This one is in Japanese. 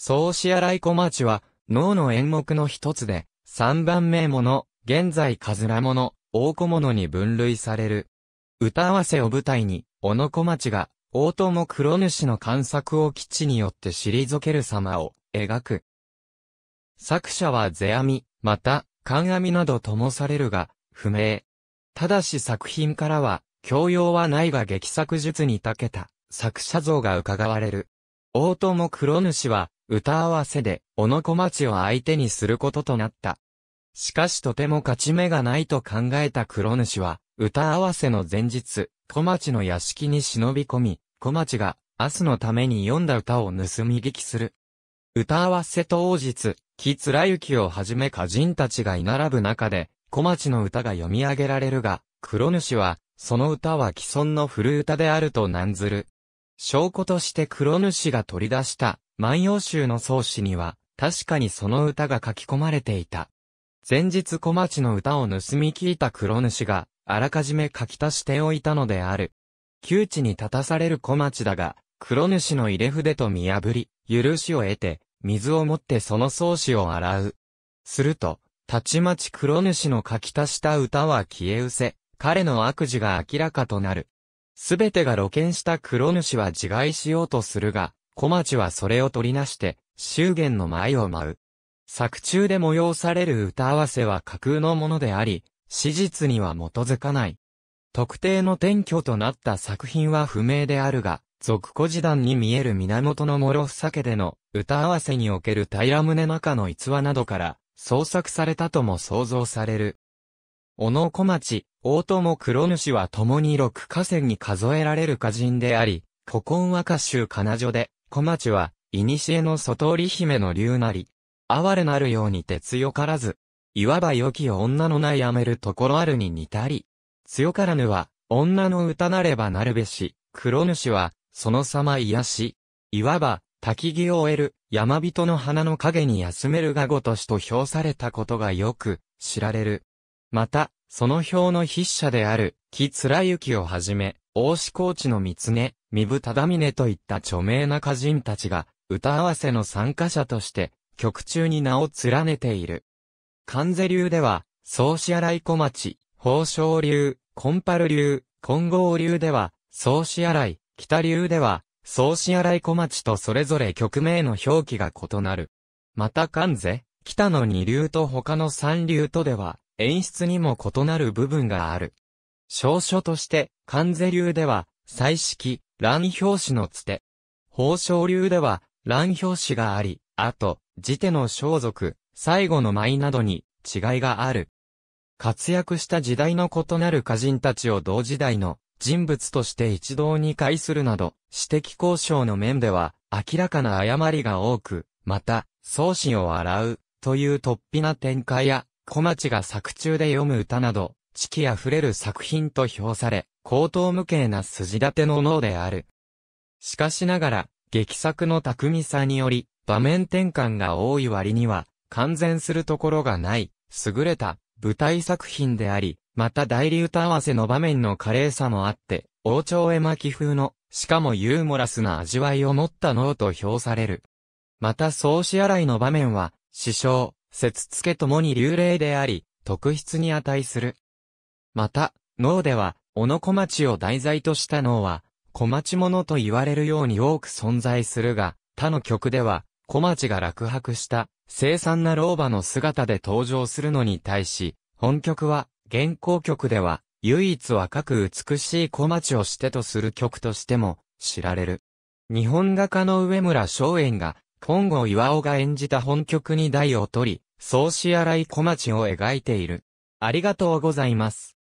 ソーシアライコマーチは、脳の演目の一つで、三番名の、現在カズラ物、大小物に分類される。歌合わせを舞台に、小野小町が、大友黒主の観察を基地によって退ける様を描く。作者は世阿弥、また、観阿弥などともされるが、不明。ただし作品からは、教養はないが劇作術に長けた、作者像が伺われる。大友黒主は、歌合わせで、小野小町を相手にすることとなった。しかしとても勝ち目がないと考えた黒主は、歌合わせの前日、小町の屋敷に忍び込み、小町が、明日のために読んだ歌を盗み聞きする。歌合わせ当日、木貫之をはじめ歌人たちが居並ぶ中で、小町の歌が読み上げられるが、黒主は、その歌は既存の古歌であると難ずる。証拠として黒主が取り出した、万葉集の創始には、確かにその歌が書き込まれていた。前日小町の歌を盗み聞いた黒主が、あらかじめ書き足しておいたのである。窮地に立たされる小町だが、黒主の入れ筆と見破り、許しを得て、水を持ってその創始を洗う。すると、たちまち黒主の書き足した歌は消え失せ、彼の悪事が明らかとなる。すべてが露見した黒主は自害しようとするが、小町はそれを取りなして、祝言の舞を舞う。作中で催される歌合わせは架空のものであり、史実には基づかない。特定の転居となった作品は不明であるが、俗古時代に見える源の諸房家での歌合わせにおける平宗中の逸話などから創作されたとも想像される。小野小町、大友黒主は共に六河川に数えられる歌人であり、古今和歌集金女で小町は、古の外織姫の竜なり、哀れなるようにて強からず、いわば良き女のないやめるところあるに似たり、強からぬは、女の歌なればなるべし、黒主は、その様癒し、いわば、焚木を終える、山人の花の陰に休めるがごとしと評されたことがよく、知られる。また、その表の筆者である、木貫之をはじめ、大志高知の三つね、三部忠峰といった著名な歌人たちが、歌合わせの参加者として、曲中に名を連ねている。関西流では、総支洗い小町、宝生流、コンパル流、金剛流では、総支洗い、北流では、総支洗い小町とそれぞれ曲名の表記が異なる。また関西、北の二流と他の三流とでは、演出にも異なる部分がある。少書として、関西流では、彩色、乱表紙のつて。宝生流では、乱表紙があり、あと、時手の装束、最後の舞などに、違いがある。活躍した時代の異なる歌人たちを同時代の人物として一堂に会するなど、私的交渉の面では明らかな誤りが多く、また、創心を洗うという突飛な展開や、小町が作中で読む歌など、知気あふれる作品と評され、高等無形な筋立ての脳である。しかしながら、劇作の巧みさにより、場面転換が多い割には、完全するところがない、優れた舞台作品であり、また代理歌合わせの場面の華麗さもあって、王朝絵巻風の、しかもユーモラスな味わいを持った脳と評される。また創始洗いの場面は、師匠、節付けともに流麗であり、特筆に値する。また、脳では、小野小町を題材とした脳は、小町のと言われるように多く存在するが、他の曲では、小町が落泊した、凄惨な老婆の姿で登場するのに対し、本曲は、現行曲では、唯一若く美しい小町をしてとする曲としても、知られる。日本画家の上村松園が、本郷岩尾が演じた本曲に題を取り、創始荒い小町を描いている。ありがとうございます。